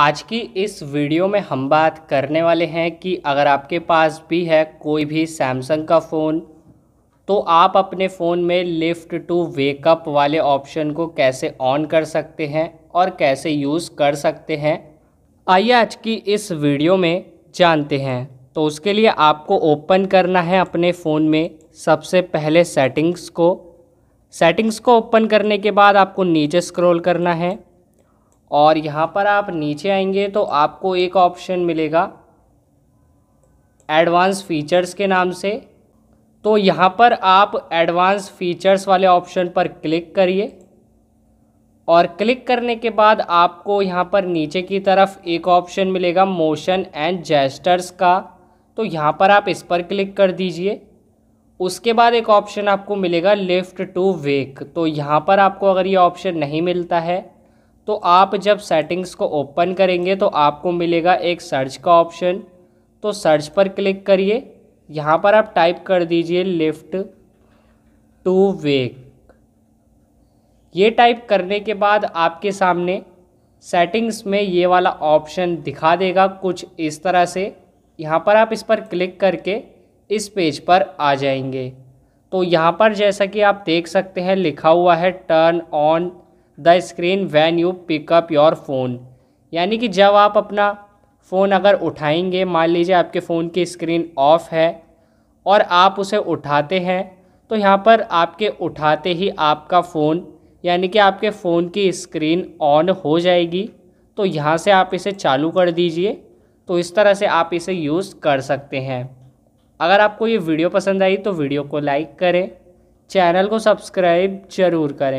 आज की इस वीडियो में हम बात करने वाले हैं कि अगर आपके पास भी है कोई भी सैमसंग का फ़ोन तो आप अपने फ़ोन में लिफ्ट टू वेकअप वाले ऑप्शन को कैसे ऑन कर सकते हैं और कैसे यूज़ कर सकते हैं आइए आज की इस वीडियो में जानते हैं तो उसके लिए आपको ओपन करना है अपने फ़ोन में सबसे पहले सेटिंग्स को सेटिंग्स को ओपन करने के बाद आपको नीचे स्क्रॉल करना है और यहाँ पर आप नीचे आएंगे तो आपको एक ऑप्शन मिलेगा एडवांस फीचर्स के नाम से तो यहाँ पर आप एडवांस फीचर्स वाले ऑप्शन पर क्लिक करिए और क्लिक करने के बाद आपको यहाँ पर नीचे की तरफ एक ऑप्शन मिलेगा मोशन एंड जेस्टर्स का तो यहाँ पर आप इस पर क्लिक कर दीजिए उसके बाद एक ऑप्शन आपको मिलेगा लिफ्ट टू वेक तो यहाँ पर आपको अगर ये ऑप्शन नहीं मिलता है तो आप जब सेटिंग्स को ओपन करेंगे तो आपको मिलेगा एक सर्च का ऑप्शन तो सर्च पर क्लिक करिए यहाँ पर आप टाइप कर दीजिए लिफ्ट टू वेक ये टाइप करने के बाद आपके सामने सेटिंग्स में ये वाला ऑप्शन दिखा देगा कुछ इस तरह से यहाँ पर आप इस पर क्लिक करके इस पेज पर आ जाएंगे तो यहाँ पर जैसा कि आप देख सकते हैं लिखा हुआ है turn on the screen when you pick up your phone यानी कि जब आप अपना फ़ोन अगर उठाएंगे मान लीजिए आपके फ़ोन की स्क्रीन ऑफ है और आप उसे उठाते हैं तो यहाँ पर आपके उठाते ही आपका फ़ोन यानी कि आपके फ़ोन की स्क्रीन ऑन हो जाएगी तो यहाँ से आप इसे चालू कर दीजिए तो इस तरह से आप इसे यूज़ कर सकते हैं अगर आपको ये वीडियो पसंद आई तो वीडियो को लाइक करें चैनल को सब्सक्राइब ज़रूर करें